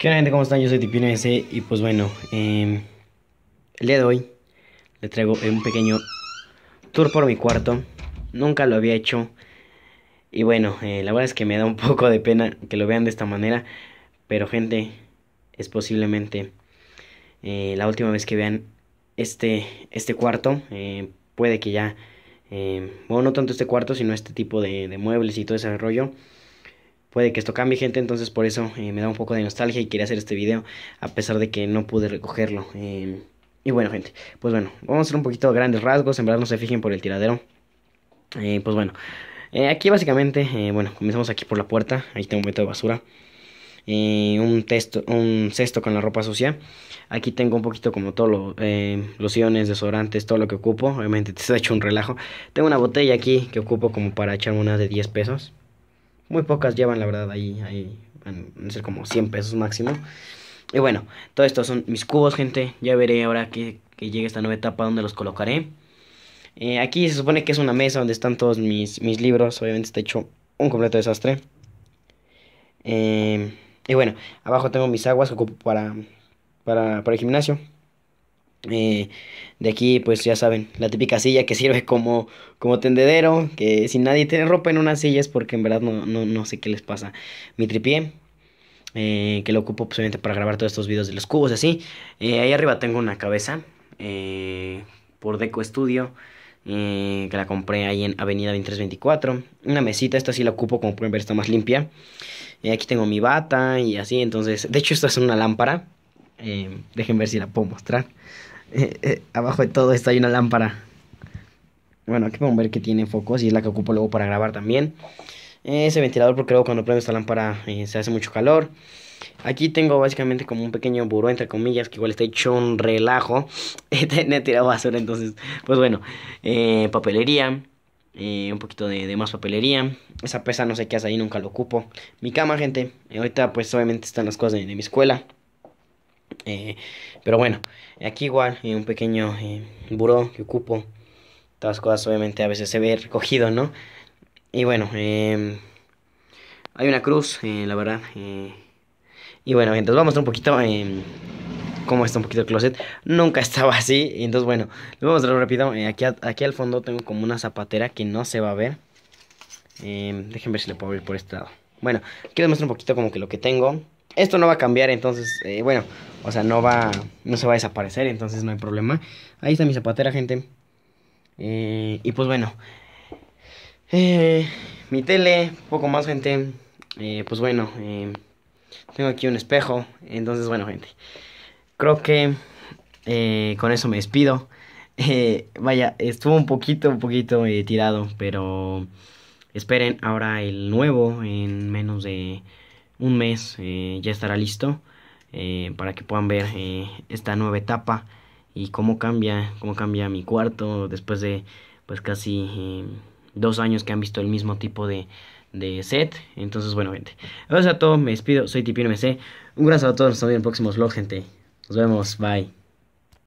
¿Qué onda gente? ¿Cómo están? Yo soy Tipino y pues bueno, eh, el día le traigo un pequeño tour por mi cuarto. Nunca lo había hecho y bueno, eh, la verdad es que me da un poco de pena que lo vean de esta manera, pero gente, es posiblemente eh, la última vez que vean este, este cuarto. Eh, puede que ya, bueno, no tanto este cuarto, sino este tipo de muebles y todo ese rollo puede que esto cambie gente, entonces por eso eh, me da un poco de nostalgia y quería hacer este video a pesar de que no pude recogerlo. Em, y bueno gente, pues bueno, vamos a hacer un poquito grandes rasgos, en verdad no se fijen por el tiradero. Eh, pues bueno, eh, aquí básicamente, bueno, comenzamos aquí por la puerta, ahí tengo un metro de basura. un, texto un cesto con la ropa sucia Aquí tengo un poquito como todo lo, em, lociones, desodorantes, todo lo que ocupo Obviamente te he hecho un relajo Tengo una botella aquí que ocupo como para echarme una de 10 pesos muy pocas llevan, la verdad, ahí, ahí van a ser como 100 pesos máximo. Y bueno, todo esto son mis cubos, gente. Ya veré ahora que, que llegue esta nueva etapa donde los colocaré. Eh, aquí se supone que es una mesa donde están todos mis, mis libros. Obviamente está hecho un completo desastre. Eh, y bueno, abajo tengo mis aguas que ocupo para, para el gimnasio. Eh, de aquí, pues ya saben, la típica silla que sirve como, como tendedero, que si nadie tiene ropa en una silla es porque en verdad no, no, no sé qué les pasa. Mi tripié, eh, que lo ocupo pues, obviamente para grabar todos estos videos de los cubos así. Eh, ahí arriba tengo una cabeza por Deco Studio. que la compré ahí en Avenida 2324. Una mesita, esta sí la ocupo, como pueden ver, está más limpia. aquí tengo mi bata y así. Entonces, de hecho, esta es una lámpara. dejen ver si la puedo mostrar. Eh, eh, abajo de todo está hay una lámpara. Bueno, aquí podemos ver que tiene focos y es la que ocupo luego para grabar también. Eh, ese ventilador porque luego cuando prendo esta lámpara se hace mucho calor. Aquí tengo básicamente como un pequeño buró, entre comillas, que igual está hecho un relajo. he tirado basura, entonces, pues bueno. papelería, un poquito de, más papelería. Esa pesa no sé qué hace ahí, nunca lo ocupo. Mi cama, gente. ahorita pues obviamente están las cosas de mi escuela. Eh, pero bueno, aquí igual un pequeño eh, buró que ocupo. Todas cosas obviamente a veces se ve recogido, ¿no? Y bueno, em, hay una cruz, eh, la verdad. y bueno, entonces vamos a mostrar un poquito em, cómo está un poquito el closet. Nunca estaba así. Entonces bueno, lo vamos a mostrar rápido. aquí, aquí al fondo tengo como una zapatera que no se va a ver. Em, déjenme ver si le puedo abrir por este lado. Bueno, quiero mostrar un poquito como que lo que tengo. Esto no va a cambiar, entonces, bueno, o sea, no va, no se va a desaparecer, entonces no hay problema. Ahí está mi zapatera, gente. Eh, y pues bueno. Eh, mi tele, poco más, gente. Eh, pues bueno, eh, tengo aquí un espejo. Entonces, bueno, gente. Creo que con eso me despido. vaya, estuvo un poquito, un poquito tirado, pero esperen ahora el nuevo en menos de un mes ya estará listo. Eh, para que puedan ver eh, esta nueva etapa y cómo cambia, cómo cambia mi cuarto después de pues casi eh, dos años que han visto el mismo tipo de, de set. Entonces, bueno, gente, gracias a todos, me despido, soy tipi MC. Un gran a todos, nos vemos en el próximo vlog gente. Nos vemos, bye.